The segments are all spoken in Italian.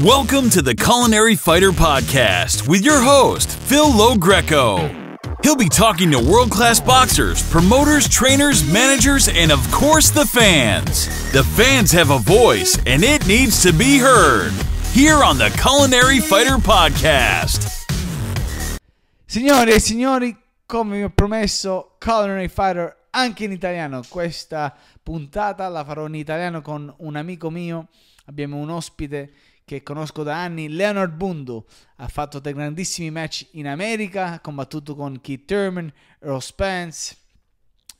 Welcome to the Culinary Fighter Podcast with your host, Phil Logreco. He'll be talking to world class boxers, promoters, trainers, managers, and of course the fans. The fans have a voice and it needs to be heard here on the Culinary Fighter Podcast. Signore e signori, come vi ho promesso, Culinary Fighter anche in italiano. Questa puntata la farò in italiano con un amico mio. Abbiamo un ospite che conosco da anni, Leonard Bundu. Ha fatto dei grandissimi match in America, ha combattuto con Keith Thurman, Earl Spence.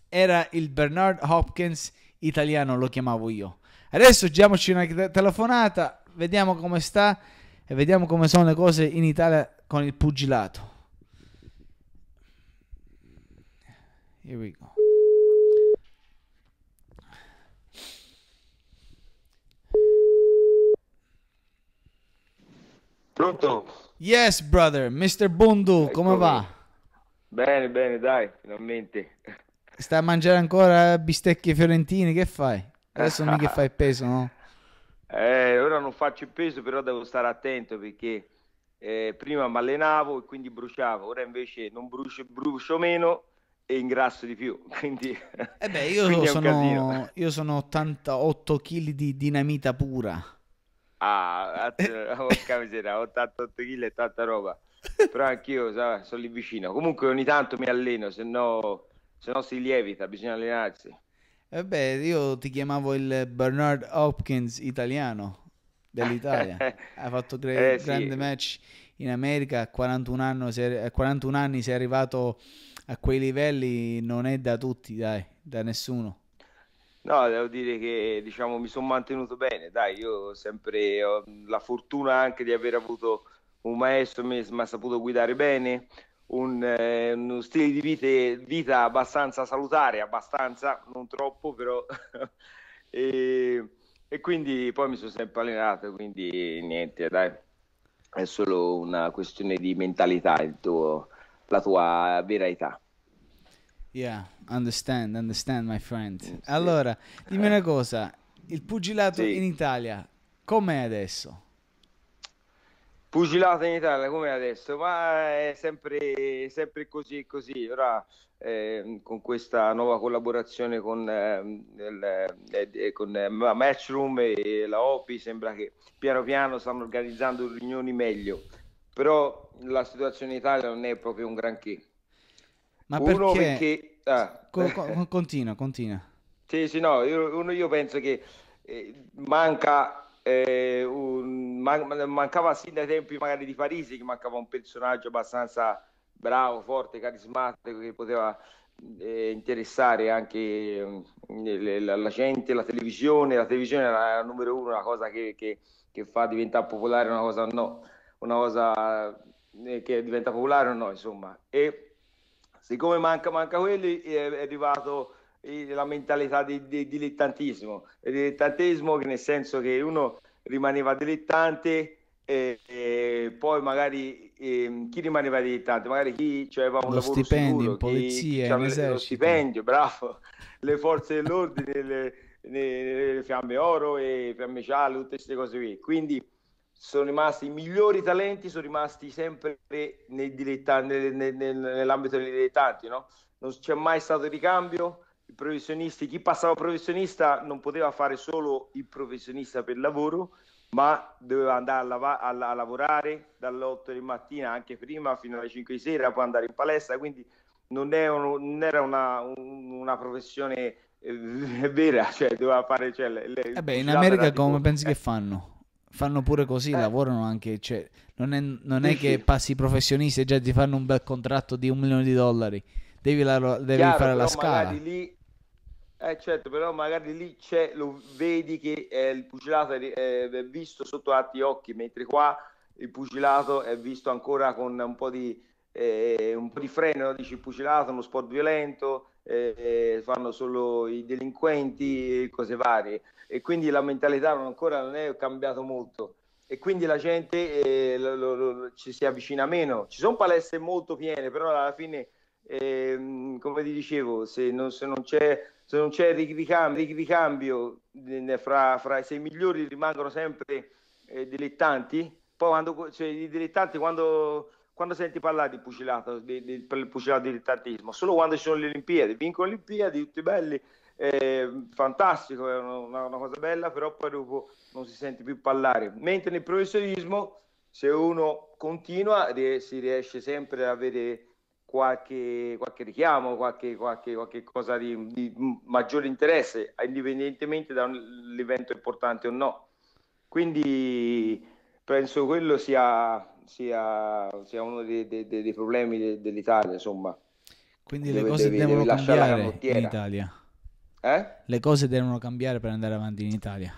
Era il Bernard Hopkins italiano, lo chiamavo io. Adesso diamoci una telefonata, vediamo come sta e vediamo come sono le cose in Italia con il pugilato. Here we go. Pronto? Yes, brother, Mr. Bondu, come Eccomi. va? Bene, bene, dai, finalmente. Stai a mangiare ancora bistecche fiorentine, che fai? Adesso non mica fai peso, no? Eh, ora non faccio peso, però devo stare attento perché eh, prima mi allenavo e quindi bruciavo, ora invece non brucio, brucio meno e ingrasso di più. Quindi, eh beh, io, quindi sono, io sono 88 kg di dinamita pura ah, porca miseria, 88 kg e tanta roba. Però anch'io sa, sono lì vicino. Comunque ogni tanto mi alleno, se no, se no si lievita, bisogna allenarsi. E eh beh, io ti chiamavo il Bernard Hopkins italiano dell'Italia. ha fatto cre- eh, grande match in America, a 41, eh, anni, a 41 anni sei arrivato a quei livelli, non è da tutti, dai, da nessuno. No, devo dire che diciamo, mi sono mantenuto bene, dai, io sempre ho la fortuna anche di aver avuto un maestro che mi ha saputo guidare bene, un, eh, uno stile di vita, vita, abbastanza salutare, abbastanza, non troppo però, e, e quindi poi mi sono sempre allenato, quindi niente, dai, è solo una questione di mentalità, tuo, la tua vera età. Yeah, understand, understand my friend. Allora, dimmi una cosa, il pugilato sì. in Italia com'è adesso? Pugilato in Italia com'è adesso? Ma è sempre, sempre così, così. Ora eh, con questa nuova collaborazione con, ehm, eh, eh, con Matchroom e la OPI sembra che piano piano stanno organizzando riunioni meglio, però la situazione in Italia non è proprio un granché. Ma uno perché... perché... Ah. Co- continua, continua. Sì, sì, no, io, uno io penso che eh, manca eh, un, man- mancava sin dai tempi magari di Parisi che mancava un personaggio abbastanza bravo, forte, carismatico che poteva eh, interessare anche eh, la, la, gente, la televisione, la televisione era il numero uno, una cosa che, che, che, fa diventare popolare una cosa no, una cosa eh, che diventa popolare o no, insomma. E siccome manca, manca quelli è arrivato la mentalità di, di dilettantismo, il dilettantismo nel senso che uno rimaneva dilettante e, e poi magari e, ehm, chi rimaneva dilettante, magari chi cioè, aveva un lo lavoro stipendio, sicuro, polizia, chi, chi lo stipendio, bravo, le forze dell'ordine, le, le, le fiamme oro e fiamme gialle, tutte queste cose qui. Quindi sono rimasti i migliori talenti, sono rimasti sempre nel, nel, nell'ambito dei dilettanti, no? Non c'è mai stato ricambio, i professionisti, chi passava professionista non poteva fare solo il professionista per lavoro, ma doveva andare a, lava- a, a lavorare dalle 8 di mattina, anche prima, fino alle 5 di sera, poi andare in palestra, quindi non, uno, non era una, una professione eh, vera, cioè doveva fare... Cioè, le, le, eh beh, in America come pensi che fanno? fanno pure così, eh. lavorano anche. Cioè, non è, non è che passi professionisti e già ti fanno un bel contratto di un milione di dollari. Devi, la, devi Chiaro, fare la scala. Lì, eh certo, però magari lì c'è, lo vedi che eh, il pugilato è, eh, è, visto sotto altri occhi, mentre qua il pugilato è visto ancora con un po' di, eh, un po di freno. Dici il pugilato è uno sport violento, eh, fanno solo i delinquenti e cose varie. E quindi la mentalità non ancora non è cambiata molto. E quindi la gente eh, lo, lo, lo, ci si avvicina meno. Ci sono palestre molto piene, però alla fine, eh, come ti dicevo, se non, se non c'è se non c'è ricambio, ricambio fra, fra, i sei migliori rimangono sempre eh, dilettanti. Poi quando, cioè, i dilettanti quando quando senti parlare di pugilato, di, di, per il pugilato dilettantismo, solo quando ci sono le Olimpiadi, vinco le Olimpiadi, tutti belli, eh, fantastico, è una, una, cosa bella, però poi dopo non si sente più parlare. Mentre nel professionismo, se uno continua, si riesce sempre ad avere qualche, qualche richiamo, qualche, qualche, qualche cosa di, di maggiore interesse, indipendentemente dall'evento importante o no. Quindi penso quello sia sia, sia uno dei, dei, dei problemi de, dell'Italia, insomma. Quindi le cose devi, devono devi cambiare in Italia. Eh? Le cose devono cambiare per andare avanti in Italia.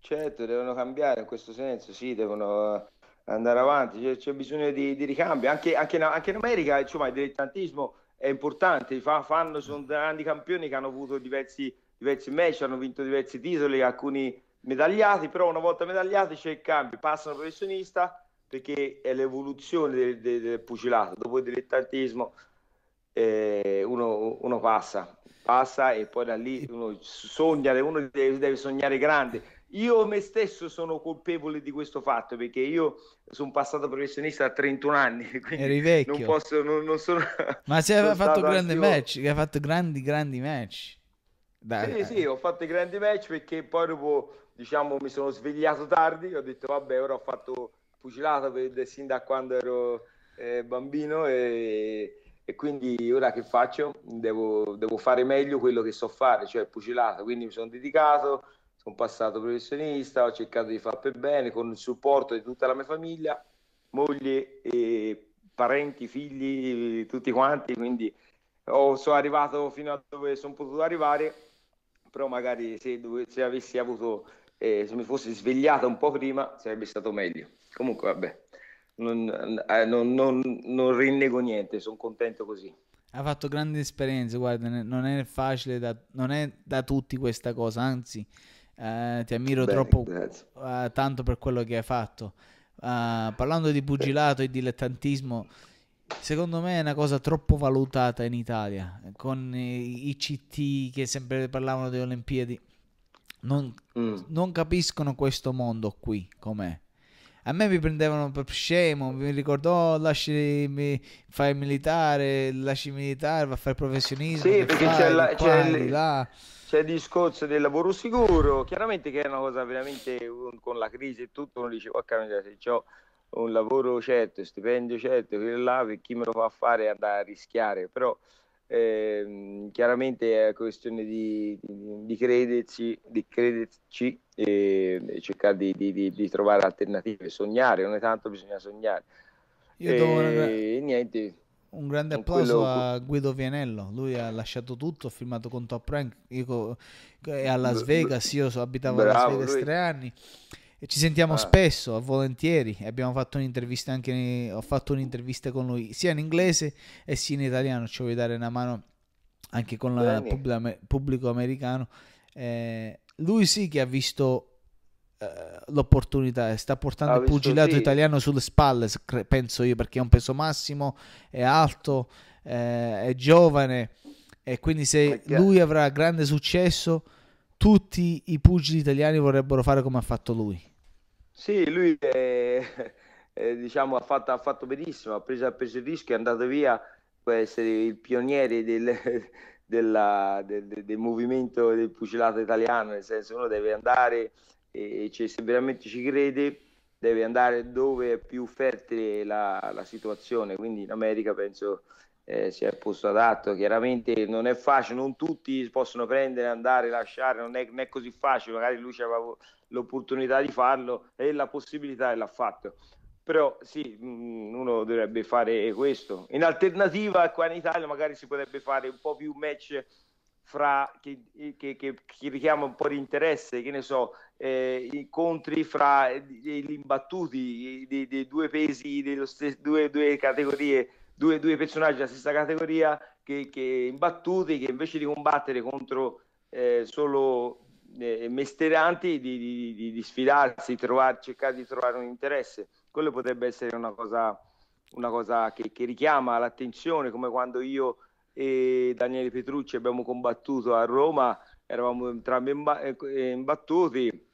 Certo, devono cambiare in questo senso, sì, devono eh, andare avanti, c'è, c'è bisogno di, di ricambio, anche, anche, anche, in America insomma, il dilettantismo è importante, Fa, fanno, sono grandi campioni che hanno avuto diversi, diversi match, hanno vinto diversi titoli, alcuni medagliati, però una volta medagliati c'è il cambio, passano professionista perché è l'evoluzione del, del, del pugilato. Dopo il dilettantismo eh, uno, uno, passa, passa e poi da lì uno sogna, uno deve, deve sognare grande. Io me stesso sono colpevole di questo fatto perché io sono passato professionista a 31 anni, quindi non posso, non, non sono... Ma se aveva fatto grandi match, hai fatto grandi, grandi match. Dai, sì, dai. sì, ho fatto i grandi match perché poi dopo, diciamo, mi sono svegliato tardi, ho detto vabbè, ora ho fatto pugilato per, sin da quando ero eh, bambino e, e, quindi ora che faccio? Devo, devo, fare meglio quello che so fare, cioè pugilato, quindi mi sono dedicato, sono passato professionista, ho cercato di far per bene con il supporto di tutta la mia famiglia, moglie e parenti, figli, tutti quanti, quindi oh, sono arrivato fino a dove sono potuto arrivare, però magari se, dove, se avessi avuto, eh, se mi fossi svegliato un po' prima sarebbe stato meglio. Comunque, vabbè, non, eh, non, non, non rinnego niente, sono contento così. Ha fatto grandi esperienze, guarda, non è facile, da, non è da tutti questa cosa, anzi, eh, ti ammiro Bene, troppo eh, tanto per quello che hai fatto. Uh, parlando di pugilato e dilettantismo, secondo me è una cosa troppo valutata in Italia, con i CT che sempre parlavano delle Olimpiadi. Non, mm. non capiscono questo mondo qui com'è. A me mi prendevano per scemo, mi ricordò oh, lasci fai il militare, lasci il militare, va a fare professionista. Sì, perché c'è, la, qua, c'è, il, c'è il discorso del lavoro sicuro, chiaramente che è una cosa veramente con la crisi e tutto, uno dice, porca miseria, se ho un lavoro certo, stipendio certo, quello là, per chi me lo fa fare andare a rischiare, però Ehm, chiaramente è questione di, di, di crederci, di crederci e, e cercare di, di, trovare alternative, sognare, non è tanto bisogna sognare. Io do e, niente. Un grande applauso quello... a Guido Vianello, lui ha lasciato tutto, ha filmato con Top Rank, io co- a Las Vegas, io abitavo Bravo, a Las Vegas lui... tre anni e ci sentiamo ah. spesso, volentieri. Abbiamo fatto un'intervista anche. Ho fatto un'intervista con lui sia in inglese e sia in italiano. Ci vuoi dare una mano anche con il pubblico americano. Eh, lui sì che ha visto eh, l'opportunità e sta portando ha il pugilato sì. italiano sulle spalle, penso io, perché è un peso massimo, è alto, eh, è giovane e quindi se lui avrà grande successo tutti i pugili italiani vorrebbero fare come ha fatto lui. Sì, lui è, è, diciamo, ha, fatto, ha, fatto, benissimo, ha preso, ha preso il rischio, è andato via, può essere il pioniere del, della, del, del, movimento del pugilato italiano, nel senso uno deve andare, e, cioè, se veramente ci crede, deve andare dove è più fertile la, la situazione, quindi in America penso eh, si è posto adatto. Chiaramente non è facile, non tutti possono prendere, andare, lasciare, non è, non è così facile. Magari lui aveva l'opportunità di farlo e la possibilità e l'ha fatto. Però sì, mm, uno dovrebbe fare questo. In alternativa, qua in Italia magari si potrebbe fare un po' più match fra, che, che, che, che richiama un po' di interesse, che ne so, eh, incontri fra eh, gli imbattuti dei, due pesi, delle due, due categorie due, due personaggi della stessa categoria che, che, imbattuti che invece di combattere contro eh, solo eh, mesteranti di, di, di, di sfidarsi, trovare, cercare di trovare un interesse. Quello potrebbe essere una cosa, una cosa che, che richiama l'attenzione, come quando io e Daniele Petrucci abbiamo combattuto a Roma, eravamo entrambi eh, imbattuti.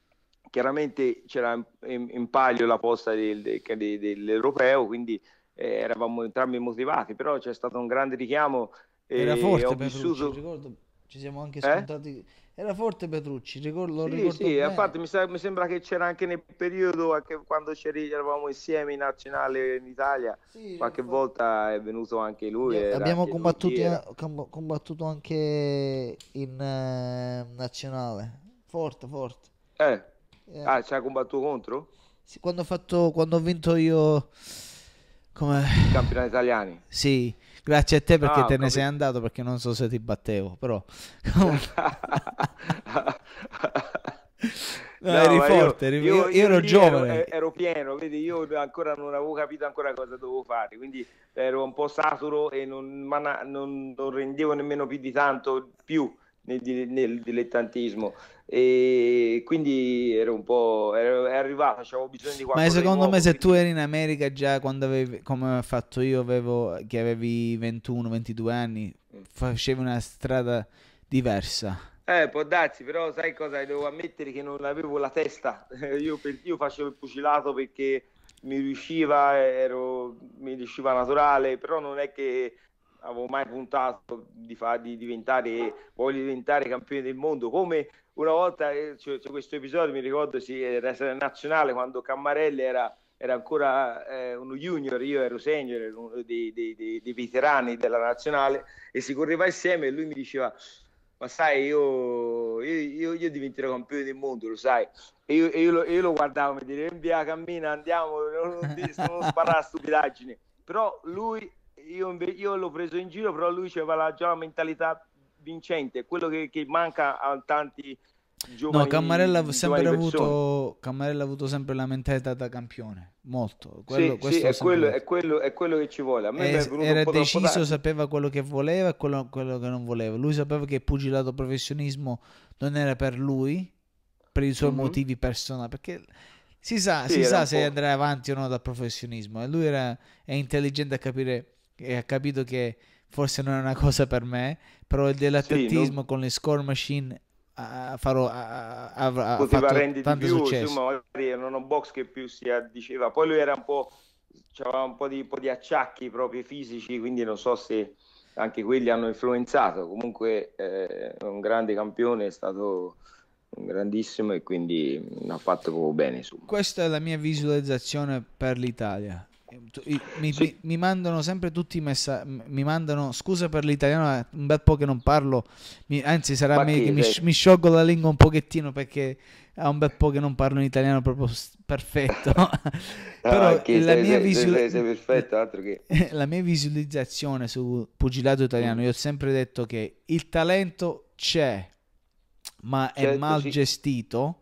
Chiaramente c'era in, in, palio la posta del, del, dell'europeo, quindi eh, eravamo entrambi motivati, però c'è stato un grande richiamo. Eh, Era forte vissuto... Petrucci, ricordo, ci siamo anche eh? scontati. Eh? Era forte Petrucci, ricordo, lo sì, ricordo Sì, bene. infatti mi, sa, mi, sembra che c'era anche nel periodo, anche quando eravamo insieme in nazionale in Italia, sì, qualche ricordo. volta è venuto anche lui. Abbiamo anche combattuto, lui, combattuto, anche in eh, nazionale, forte, forte. Eh. eh. Ah, ci ha combattuto contro? Sì, quando ho, fatto, quando ho vinto io come... I campionati italiani. Sì, grazie a te perché ah, te ne sei andato perché non so se ti battevo, però... No, no, eri forte, io, Io, io, io, ero giovane. Ero, eh, ero, pieno, vedi, io ancora non avevo capito ancora cosa dovevo fare, quindi ero un po' saturo e non, non, non rendevo nemmeno più di tanto più nel, nel dilettantismo e quindi ero un po' è arrivato, avevo bisogno di qualcosa. Ma secondo nuovo, me, se quindi... tu eri in America già quando avevi, come ho fatto io, avevo, che avevi 21-22 anni, mm. facevi una strada diversa. Eh, può darsi, però sai cosa? Devo ammettere che non avevo la testa. Io, per, io facevo il pugilato perché mi riusciva, ero, mi riusciva naturale, però non è che avevo mai puntato di, far, di diventare, voglio diventare campione del mondo, come una volta, eh, c'è, cioè questo episodio mi ricordo, sì, era nazionale quando Cammarelli era, era ancora eh, uno junior, io ero senior, ero uno dei, dei, dei, dei veterani della nazionale e si correva insieme e lui mi diceva ma sai, io, io, io, io, diventerò campione del mondo, lo sai. E io, io lo, lo, guardavo, mi diceva, via, cammina, andiamo, non, non, non sparare stupidaggine. Però lui io, io l'ho preso in giro, però lui aveva già la mentalità vincente, quello che, che manca a tanti giovani. No, Cammarella ha sempre avuto, Cammarella avuto sempre la mentalità da campione, molto. Quello, sì, sì è, quello, è, quello, è, quello, che ci vuole. A È, era deciso, sapeva quello che voleva e quello, quello che non voleva. Lui sapeva che il pugilato professionismo non era per lui, per i suoi mm -hmm. motivi personali, perché si sa, sì, si sa se andrà avanti o no dal professionismo. E lui era, è intelligente a capire e ha capito che forse non è una cosa per me, però il dilettantismo sì, non... con le score machine a, farò, a, a, a, poteva tanto più, successo. insomma magari era un box che più si diceva. poi lui era un po', aveva un po' di, po di acciacchi proprio fisici, quindi non so se anche quelli hanno influenzato, comunque eh, un grande campione è stato grandissimo e quindi mm, ha fatto proprio bene. Insomma. Questa è la mia visualizzazione per l'Italia. Ehm, mi, sì. mi, mi, mandano sempre tutti i messaggi. Mi mandano scusa per l'italiano, è un bel po' che non parlo. Mi, anzi, sarà Ma che mi, mi, sciolgo la lingua un pochettino perché è un bel po' che non parlo in italiano proprio perfetto. Ah, Però la, mia la mia visualizzazione su pugilato italiano, mm. io ho sempre detto che il talento c'è, ma certo, è mal sì. gestito.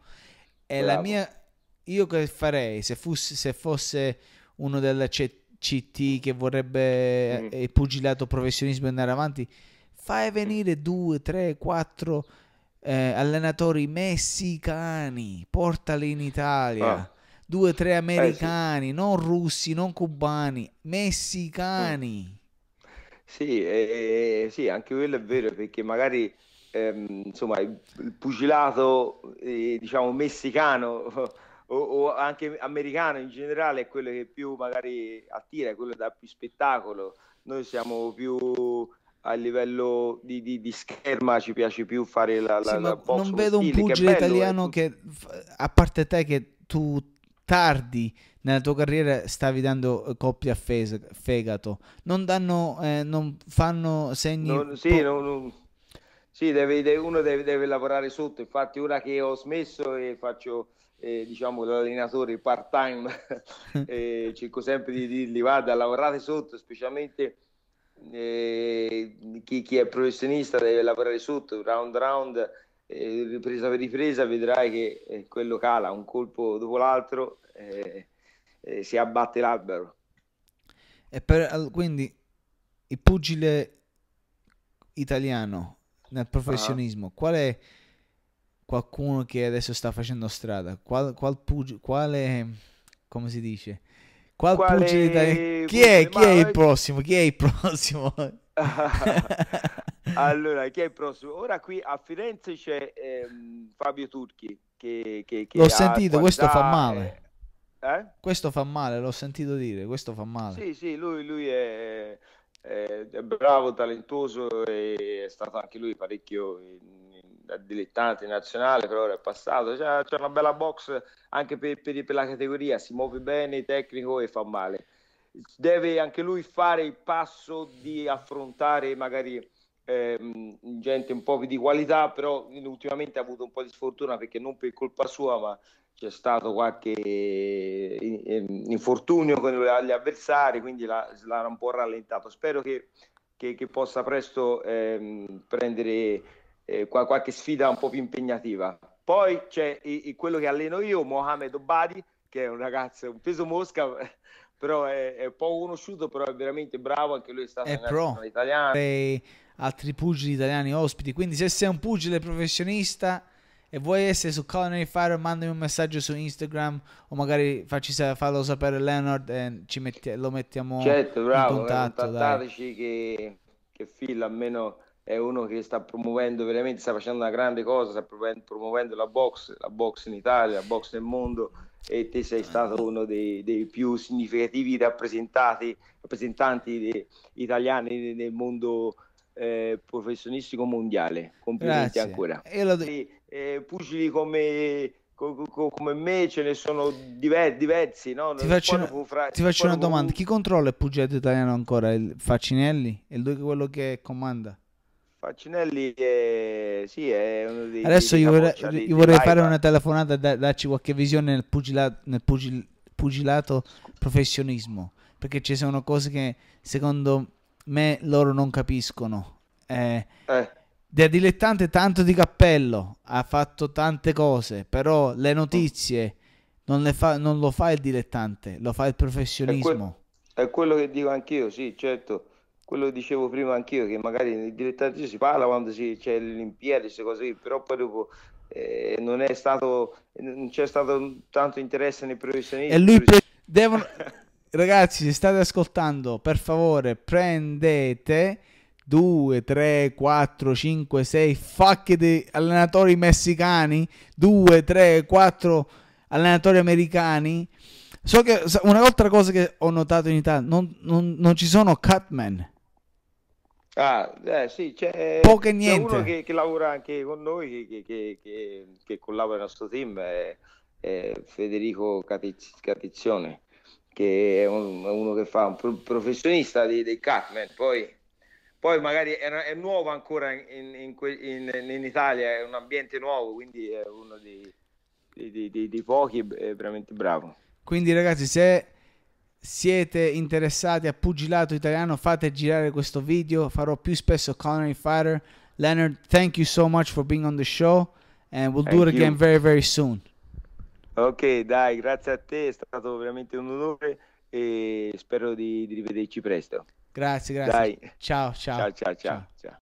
E Bravo. la mia, io che farei se, fosse, se fosse uno della CT che vorrebbe mm. Eh, il pugilato professionismo andare avanti, fai venire due, tre, quattro eh, allenatori messicani, portali in Italia. Ah. Due, tre americani, eh, sì. non russi, non cubani, messicani. Mm. Sì, eh, sì, anche quello è vero perché magari ehm, insomma, il pugilato eh, diciamo messicano o, o, anche americano in generale è quello che più magari attira, quello che dà più spettacolo. Noi siamo più a livello di, di, di scherma, ci piace più fare la, la, sì, la box. Non vedo stile, un pugile eh. italiano tu... che, a parte te, che tu tardi nella tua carriera stavi dando coppia a fegato, non danno, eh, non fanno segni. Non, sì, non, non... sì deve, deve, uno deve, deve lavorare sotto. Infatti, ora che ho smesso e faccio eh, diciamo l'allenatore part time eh, cerco sempre di dirgli vada lavorate sotto specialmente eh, chi, chi, è professionista deve lavorare sotto round round ripresa per ripresa vedrai che eh, quello cala un colpo dopo l'altro si abbatte l'albero e per, quindi il pugile italiano nel professionismo ah. qual è qualcuno che adesso sta facendo strada, qual, qual pug- quale, come si dice? Qual quale... pugile italiano? Chi, è, chi è il prossimo? Chi è il prossimo? allora, chi è il prossimo? Ora qui a Firenze c'è ehm, Fabio Turchi. Che, che, che L'ho sentito, qualità, questo fa male. Eh, eh? Questo fa male, l'ho sentito dire, questo fa male. Sì, sì, lui, lui è, è, bravo, talentuoso e è stato anche lui parecchio in, da dilettante nazionale, però ora è passato, c'è, c'è una bella box anche per, per, per, la categoria, si muove bene, tecnico e fa male. Deve anche lui fare il passo di affrontare magari ehm, gente un po' più di qualità, però ultimamente ha avuto un po' di sfortuna perché non per colpa sua, ma c'è stato qualche infortunio con gli avversari, quindi l'ha, l'ha un po' rallentato. Spero che, che, che possa presto ehm, prendere eh, qualche sfida un po' più impegnativa. Poi c'è quello che alleno io, Mohamed Obadi, che è un ragazzo, un peso mosca, però è, è poco conosciuto, però è veramente bravo, anche lui è stato è pro. italiano. E altri pugili italiani ospiti, quindi se sei un pugile professionista e vuoi essere su Culinary Fire, mandami un messaggio su Instagram o magari facci farlo sapere Leonard e ci metti, lo mettiamo certo, bravo, in contatto. Certo, che, che fila, almeno è uno che sta promuovendo veramente, sta facendo una grande cosa, sta promuovendo la box, la box in Italia, la box nel mondo e te sei eh. stato uno dei, dei più significativi rappresentanti de, italiani nel mondo eh, professionistico mondiale. Complimenti Grazie. ancora. Do... E, eh, pugili come, co, co, come, me ce ne sono diver, diversi. No? Ti faccio, una, fra... ti faccio una domanda: chi controlla il pugilato italiano ancora? Il Facinelli? È lui quello che comanda? Facinelli è, eh, sì, è uno dei... Adesso io vorrei, io vorrei fare una telefonata e da, darci qualche visione nel, pugilato, nel pugil, pugilato professionismo, perché ci sono cose che secondo me loro non capiscono. Eh, eh. Da dilettante tanto di cappello, ha fatto tante cose, però le notizie non, le fa, non lo fa il dilettante, lo fa il professionismo. È, que è quello che dico anch'io, sì, certo quello dicevo prima anch'io, che magari nel direttore si parla quando si, c'è l'Olimpiade, queste cose lì, però poi dopo eh, non, è stato, non c'è stato tanto interesse nei professionisti. E lui cioè, pre- devono... Ragazzi, se state ascoltando, per favore prendete 2, 3, 4, 5, 6 facche di allenatori messicani, 2, 3, 4 allenatori americani. So che un'altra cosa che ho notato in Italia, non, non, non ci sono cutman. Ah, eh, sì, c'è, Poco e niente. c'è uno che, che, lavora anche con noi, che, che, che collabora nel nostro team, è, è Federico Catic- Catizione, che è, un, è, uno che fa un professionista dei, dei Catman, poi, poi magari è, è, nuovo ancora in, in, in, in, Italia, è un ambiente nuovo, quindi è uno dei, dei, dei pochi, è veramente bravo. Quindi ragazzi, se siete interessati a pugilato italiano, fate girare questo video. Farò più spesso Connery Fighter. Leonard, thank you so much for being on the show. And we'll thank do it you. again very, very soon. Ok, dai, grazie a te, è stato veramente un onore e spero di, di rivederci presto. Grazie, grazie. Dai. Ciao, ciao. Ciao, ciao, ciao. ciao. ciao.